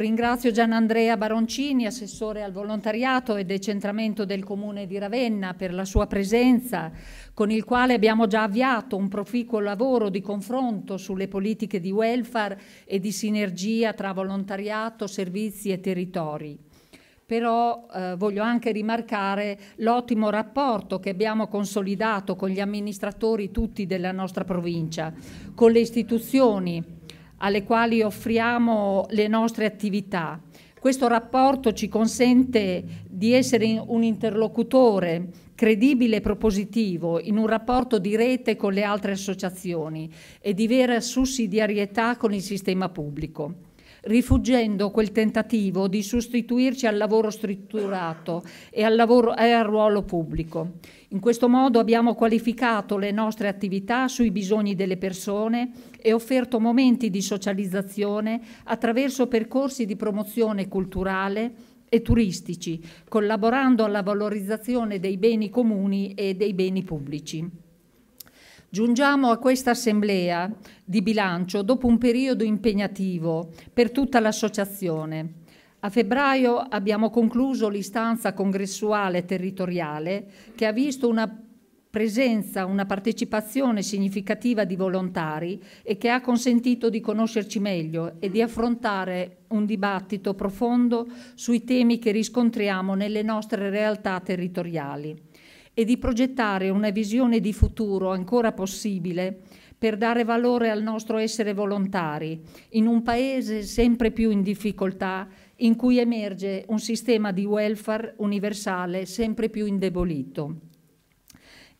Ringrazio Gianandrea Baroncini, assessore al volontariato e decentramento del Comune di Ravenna, per la sua presenza, con il quale abbiamo già avviato un proficuo lavoro di confronto sulle politiche di welfare e di sinergia tra volontariato, servizi e territori. Però eh, voglio anche rimarcare l'ottimo rapporto che abbiamo consolidato con gli amministratori tutti della nostra provincia, con le istituzioni, alle quali offriamo le nostre attività. Questo rapporto ci consente di essere un interlocutore credibile e propositivo in un rapporto di rete con le altre associazioni e di vera sussidiarietà con il sistema pubblico rifuggendo quel tentativo di sostituirci al lavoro strutturato e al, lavoro, e al ruolo pubblico. In questo modo abbiamo qualificato le nostre attività sui bisogni delle persone e offerto momenti di socializzazione attraverso percorsi di promozione culturale e turistici, collaborando alla valorizzazione dei beni comuni e dei beni pubblici. Giungiamo a questa assemblea di bilancio dopo un periodo impegnativo per tutta l'associazione. A febbraio abbiamo concluso l'istanza congressuale territoriale che ha visto una presenza, una partecipazione significativa di volontari e che ha consentito di conoscerci meglio e di affrontare un dibattito profondo sui temi che riscontriamo nelle nostre realtà territoriali e di progettare una visione di futuro ancora possibile per dare valore al nostro essere volontari in un paese sempre più in difficoltà in cui emerge un sistema di welfare universale sempre più indebolito.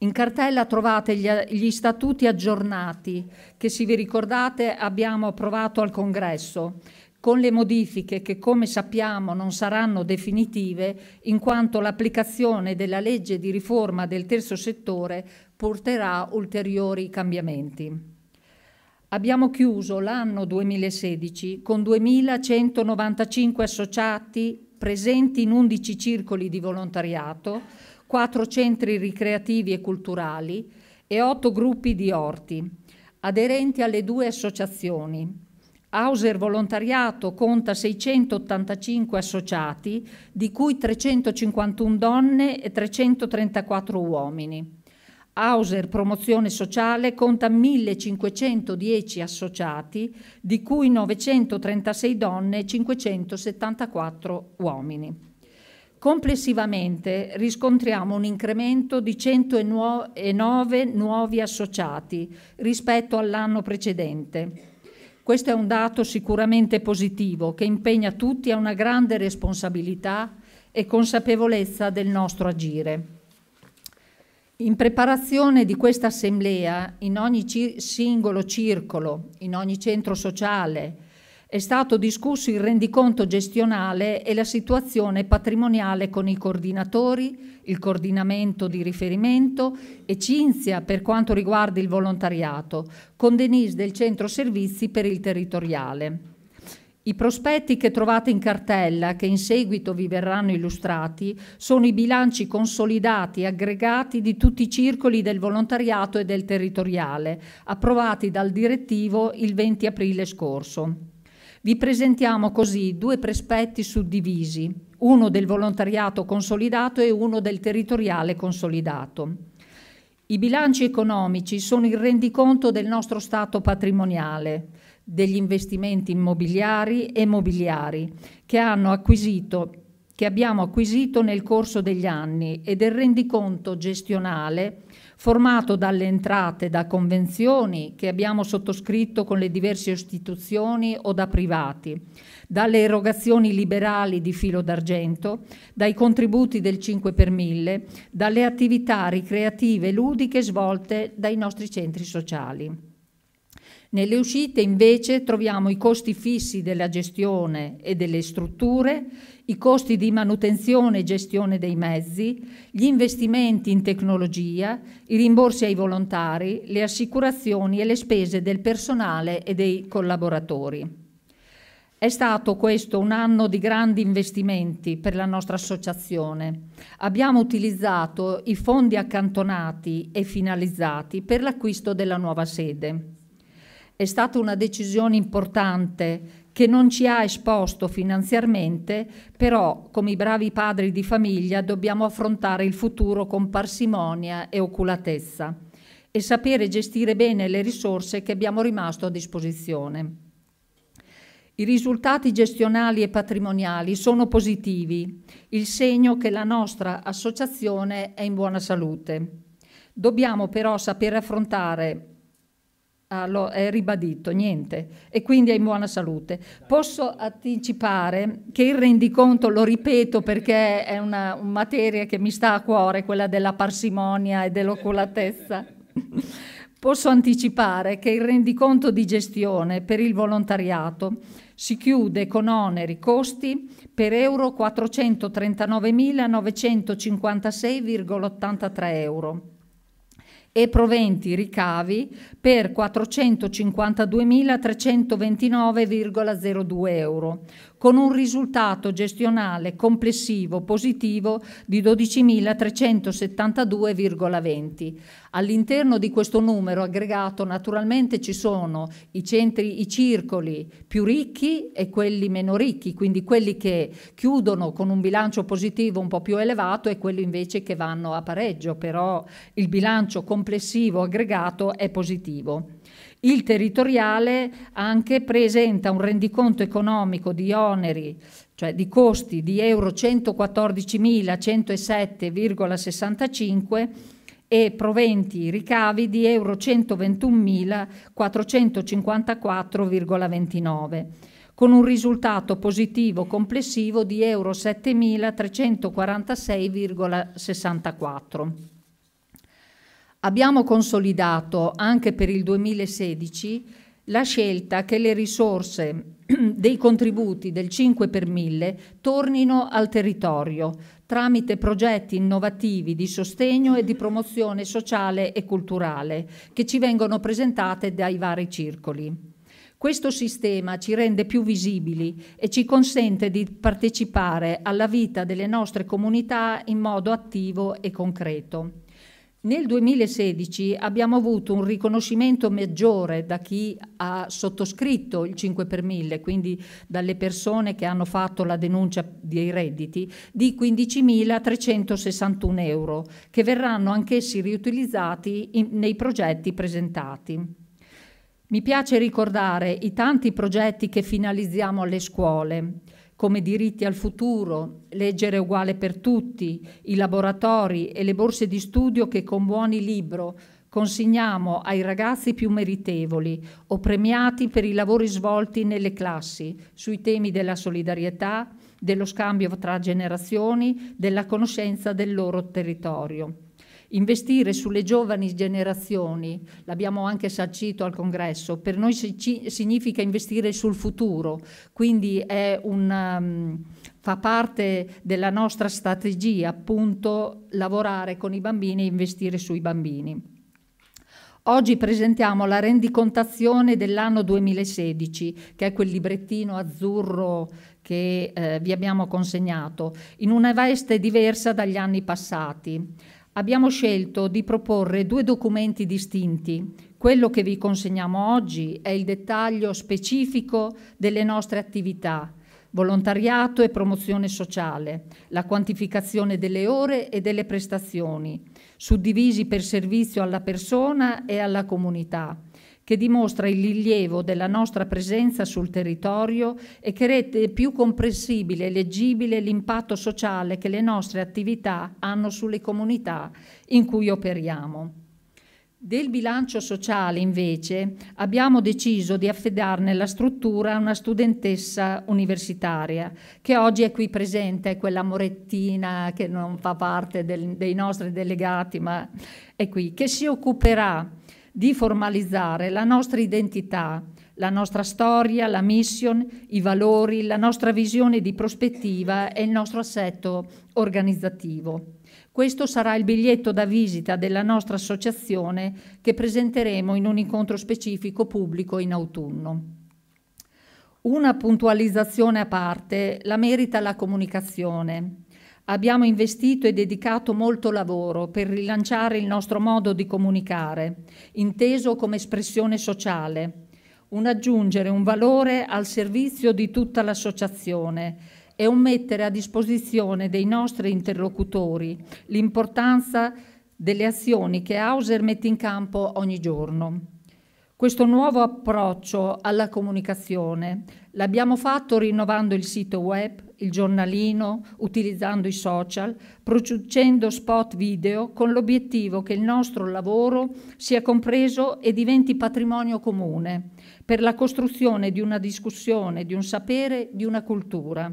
In cartella trovate gli, gli, statuti aggiornati che, se vi ricordate, abbiamo approvato al Congresso, con le modifiche che come sappiamo non saranno definitive in quanto l'applicazione della legge di riforma del terzo settore porterà ulteriori cambiamenti. Abbiamo chiuso l'anno 2016 con 2.195 associati presenti in 11 circoli di volontariato, 4 centri ricreativi e culturali e 8 gruppi di orti, aderenti alle due associazioni, Hauser Volontariato conta 685 associati, di cui 351 donne e 334 uomini. Hauser Promozione Sociale conta 1510 associati, di cui 936 donne e 574 uomini. Complessivamente riscontriamo un incremento di 109 nuovi associati rispetto all'anno precedente questo è un dato sicuramente positivo che impegna tutti a una grande responsabilità e consapevolezza del nostro agire. In preparazione di questa assemblea, in ogni singolo circolo, in ogni centro sociale, è stato discusso il rendiconto gestionale e la situazione patrimoniale con i coordinatori, il coordinamento di riferimento e Cinzia per quanto riguarda il volontariato, con Denise del Centro Servizi per il Territoriale. I prospetti che trovate in cartella, che in seguito vi verranno illustrati, sono i bilanci consolidati e aggregati di tutti i circoli del volontariato e del territoriale, approvati dal direttivo il 20 aprile scorso. Vi presentiamo così due prospetti suddivisi, uno del volontariato consolidato e uno del territoriale consolidato. I bilanci economici sono il rendiconto del nostro stato patrimoniale, degli investimenti immobiliari e mobiliari che, acquisito, che abbiamo acquisito nel corso degli anni e del rendiconto gestionale formato dalle entrate da convenzioni che abbiamo sottoscritto con le diverse istituzioni o da privati, dalle erogazioni liberali di filo d'argento, dai contributi del 5 per 1000, dalle attività ricreative e ludiche svolte dai nostri centri sociali. Nelle uscite invece troviamo i costi fissi della gestione e delle strutture, i costi di manutenzione e gestione dei mezzi, gli investimenti in tecnologia, i rimborsi ai volontari, le assicurazioni e le spese del personale e dei collaboratori. È stato questo un anno di grandi investimenti per la nostra associazione. Abbiamo utilizzato i fondi accantonati e finalizzati per l'acquisto della nuova sede. È stata una decisione importante che non ci ha esposto finanziariamente, però come i bravi padri di famiglia dobbiamo affrontare il futuro con parsimonia e oculatezza e sapere gestire bene le risorse che abbiamo rimasto a disposizione. I risultati gestionali e patrimoniali sono positivi, il segno che la nostra associazione è in buona salute. Dobbiamo però sapere affrontare Ah, lo, è ribadito, niente, e quindi è in buona salute. Posso anticipare che il rendiconto, lo ripeto perché è una, una materia che mi sta a cuore, quella della parsimonia e dell'oculatezza. Posso anticipare che il rendiconto di gestione per il volontariato si chiude con oneri costi per euro 439.956,83 euro e proventi ricavi per 452.329,02 euro, con un risultato gestionale complessivo positivo di 12.372,20. All'interno di questo numero aggregato naturalmente ci sono i centri, i circoli più ricchi e quelli meno ricchi, quindi quelli che chiudono con un bilancio positivo un po' più elevato e quelli invece che vanno a pareggio, però il bilancio complessivo aggregato è positivo. Il territoriale anche presenta un rendiconto economico di oneri, cioè di costi di euro 114.107,65 e proventi ricavi di euro 121.454,29 con un risultato positivo complessivo di euro 7.346,64 abbiamo consolidato anche per il 2016 la scelta che le risorse dei contributi del 5 per 1000 tornino al territorio tramite progetti innovativi di sostegno e di promozione sociale e culturale che ci vengono presentate dai vari circoli. Questo sistema ci rende più visibili e ci consente di partecipare alla vita delle nostre comunità in modo attivo e concreto. Nel 2016 abbiamo avuto un riconoscimento maggiore da chi ha sottoscritto il 5 per 1000, quindi dalle persone che hanno fatto la denuncia dei redditi, di 15.361 euro, che verranno anch'essi riutilizzati in, nei progetti presentati. Mi piace ricordare i tanti progetti che finalizziamo alle scuole come diritti al futuro, leggere uguale per tutti, i laboratori e le borse di studio che con buoni libro consegniamo ai ragazzi più meritevoli o premiati per i lavori svolti nelle classi sui temi della solidarietà, dello scambio tra generazioni, della conoscenza del loro territorio. Investire sulle giovani generazioni, l'abbiamo anche sancito al congresso, per noi significa investire sul futuro, quindi una, um, fa parte della nostra strategia appunto lavorare con i bambini e investire sui bambini. Oggi presentiamo la rendicontazione dell'anno 2016, che è quel librettino azzurro che eh, vi abbiamo consegnato, in una veste diversa dagli anni passati abbiamo scelto di proporre due documenti distinti. Quello che vi consegniamo oggi è il dettaglio specifico delle nostre attività, volontariato e promozione sociale, la quantificazione delle ore e delle prestazioni, suddivisi per servizio alla persona e alla comunità che dimostra il rilievo della nostra presenza sul territorio e che rende più comprensibile e leggibile l'impatto sociale che le nostre attività hanno sulle comunità in cui operiamo. Del bilancio sociale, invece, abbiamo deciso di affidarne la struttura a una studentessa universitaria, che oggi è qui presente, è quella Morettina che non fa parte del, dei nostri delegati, ma è qui, che si occuperà di formalizzare la nostra identità, la nostra storia, la mission, i valori, la nostra visione di prospettiva e il nostro assetto organizzativo. Questo sarà il biglietto da visita della nostra associazione che presenteremo in un incontro specifico pubblico in autunno. Una puntualizzazione a parte la merita la comunicazione abbiamo investito e dedicato molto lavoro per rilanciare il nostro modo di comunicare, inteso come espressione sociale, un aggiungere un valore al servizio di tutta l'associazione e un mettere a disposizione dei nostri interlocutori l'importanza delle azioni che Hauser mette in campo ogni giorno. Questo nuovo approccio alla comunicazione l'abbiamo fatto rinnovando il sito web, il giornalino, utilizzando i social, producendo spot video con l'obiettivo che il nostro lavoro sia compreso e diventi patrimonio comune per la costruzione di una discussione, di un sapere, di una cultura.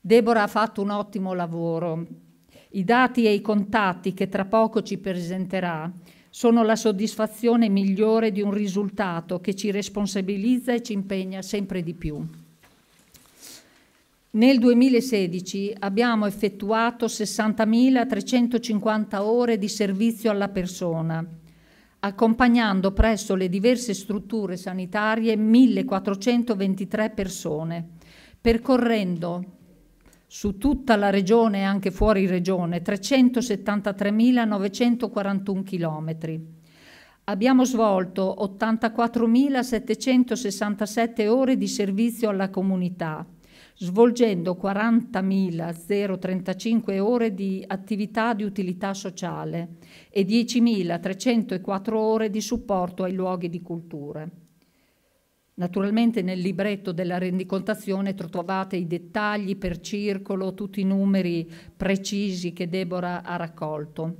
Debora ha fatto un ottimo lavoro. I dati e i contatti che tra poco ci presenterà sono la soddisfazione migliore di un risultato che ci responsabilizza e ci impegna sempre di più. Nel 2016 abbiamo effettuato 60.350 ore di servizio alla persona, accompagnando presso le diverse strutture sanitarie 1.423 persone, percorrendo su tutta la regione e anche fuori regione 373.941 chilometri. Abbiamo svolto 84.767 ore di servizio alla comunità svolgendo 40.035 ore di attività di utilità sociale e 10.304 ore di supporto ai luoghi di cultura. Naturalmente nel libretto della rendicontazione trovate i dettagli per circolo, tutti i numeri precisi che Deborah ha raccolto.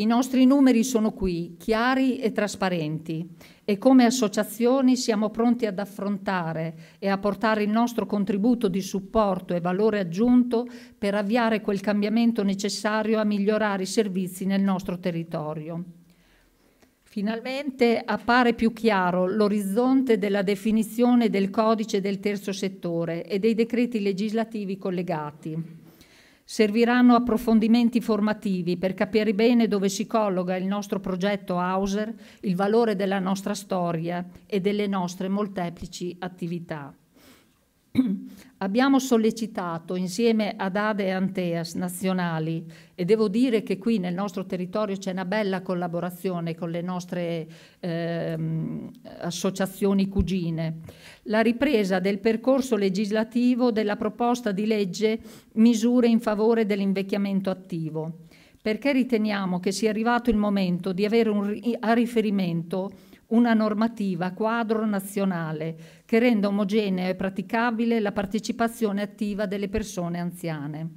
I nostri numeri sono qui, chiari e trasparenti e come associazioni siamo pronti ad affrontare e a portare il nostro contributo di supporto e valore aggiunto per avviare quel cambiamento necessario a migliorare i servizi nel nostro territorio. Finalmente appare più chiaro l'orizzonte della definizione del codice del terzo settore e dei decreti legislativi collegati. Serviranno approfondimenti formativi per capire bene dove si colloca il nostro progetto Hauser, il valore della nostra storia e delle nostre molteplici attività. Abbiamo sollecitato insieme ad Ade e Anteas nazionali e devo dire che qui nel nostro territorio c'è una bella collaborazione con le nostre eh, associazioni cugine, la ripresa del percorso legislativo della proposta di legge misure in favore dell'invecchiamento attivo, perché riteniamo che sia arrivato il momento di avere un, a riferimento una normativa quadro nazionale che renda omogenea e praticabile la partecipazione attiva delle persone anziane.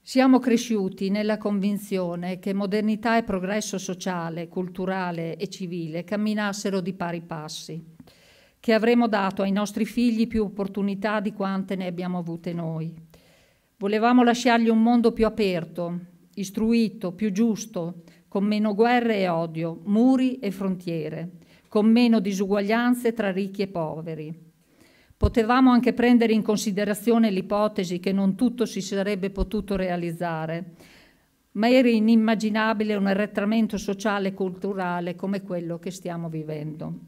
Siamo cresciuti nella convinzione che modernità e progresso sociale, culturale e civile camminassero di pari passi, che avremmo dato ai nostri figli più opportunità di quante ne abbiamo avute noi. Volevamo lasciargli un mondo più aperto, istruito, più giusto, con meno guerre e odio, muri e frontiere, con meno disuguaglianze tra ricchi e poveri. Potevamo anche prendere in considerazione l'ipotesi che non tutto si sarebbe potuto realizzare, ma era inimmaginabile un arretramento sociale e culturale come quello che stiamo vivendo.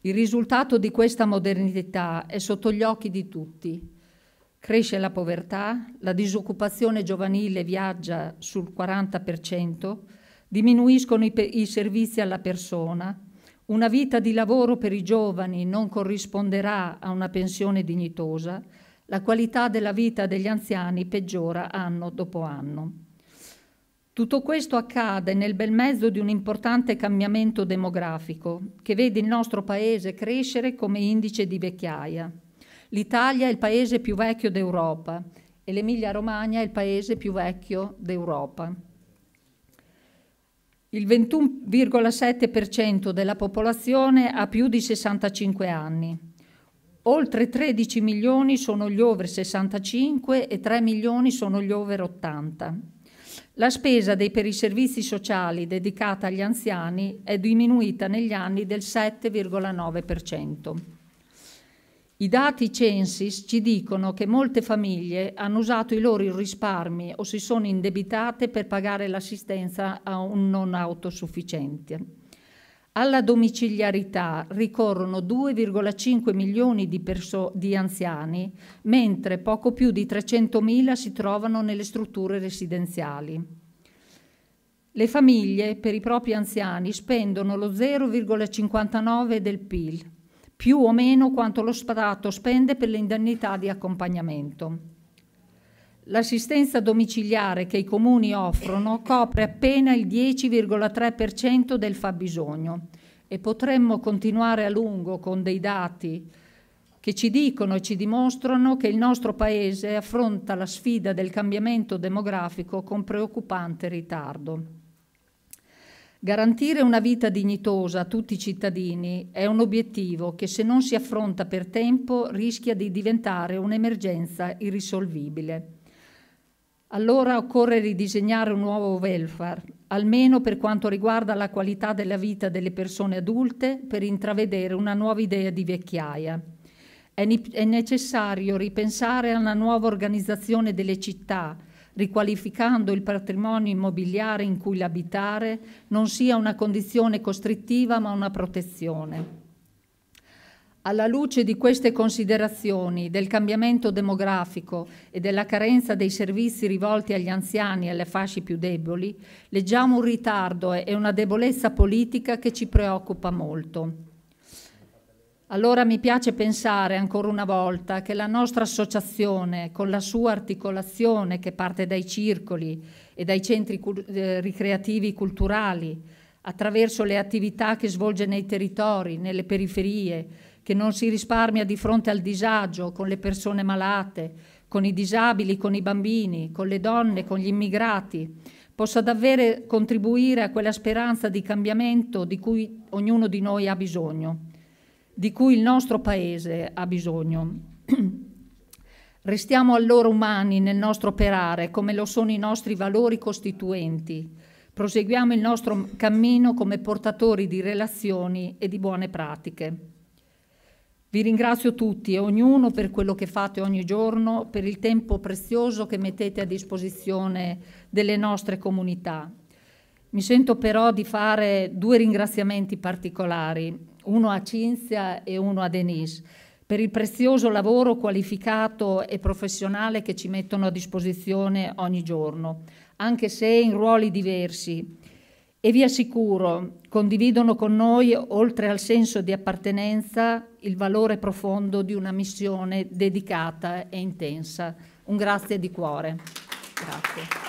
Il risultato di questa modernità è sotto gli occhi di tutti Cresce la povertà, la disoccupazione giovanile viaggia sul 40%, diminuiscono i, i servizi alla persona, una vita di lavoro per i giovani non corrisponderà a una pensione dignitosa, la qualità della vita degli anziani peggiora anno dopo anno. Tutto questo accade nel bel mezzo di un importante cambiamento demografico che vede il nostro Paese crescere come indice di vecchiaia. L'Italia è il paese più vecchio d'Europa e l'Emilia Romagna è il paese più vecchio d'Europa. Il 21,7% della popolazione ha più di 65 anni. Oltre 13 milioni sono gli over 65 e 3 milioni sono gli over 80. La spesa dei, per i servizi sociali dedicata agli anziani è diminuita negli anni del 7,9%. I dati Censis ci dicono che molte famiglie hanno usato i loro risparmi o si sono indebitate per pagare l'assistenza a un non autosufficiente. Alla domiciliarità ricorrono 2,5 milioni di, di, anziani, mentre poco più di 300 mila si trovano nelle strutture residenziali. Le famiglie per i propri anziani spendono lo 0,59 del PIL, più o meno quanto lo Stato spende per le indennità di accompagnamento. L'assistenza domiciliare che i comuni offrono copre appena il 10,3% del fabbisogno e potremmo continuare a lungo con dei dati che ci dicono e ci dimostrano che il nostro Paese affronta la sfida del cambiamento demografico con preoccupante ritardo. Garantire una vita dignitosa a tutti i cittadini è un obiettivo che se non si affronta per tempo rischia di diventare un'emergenza irrisolvibile. Allora occorre ridisegnare un nuovo welfare, almeno per quanto riguarda la qualità della vita delle persone adulte, per intravedere una nuova idea di vecchiaia. È, necessario ripensare a una nuova organizzazione delle città, riqualificando il patrimonio immobiliare in cui l'abitare non sia una condizione costrittiva ma una protezione. Alla luce di queste considerazioni, del cambiamento demografico e della carenza dei servizi rivolti agli anziani e alle fasce più deboli, leggiamo un ritardo e una debolezza politica che ci preoccupa molto. Allora mi piace pensare ancora una volta che la nostra associazione, con la sua articolazione che parte dai circoli e dai centri eh, ricreativi culturali, attraverso le attività che svolge nei territori, nelle periferie, che non si risparmia di fronte al disagio, con le persone malate, con i disabili, con i bambini, con le donne, con gli immigrati, possa davvero contribuire a quella speranza di cambiamento di cui ognuno di noi ha bisogno di cui il nostro Paese ha bisogno. Restiamo allora umani nel nostro operare, come lo sono i nostri valori costituenti. Proseguiamo il nostro cammino come portatori di relazioni e di buone pratiche. Vi ringrazio tutti e ognuno per quello che fate ogni giorno, per il tempo prezioso che mettete a disposizione delle nostre comunità. Mi sento però di fare due ringraziamenti particolari uno a Cinzia e uno a Denise, per il prezioso lavoro qualificato e professionale che ci mettono a disposizione ogni giorno, anche se in ruoli diversi. E vi assicuro, condividono con noi, oltre al senso di appartenenza, il valore profondo di una missione dedicata e intensa. Un grazie di cuore. Grazie.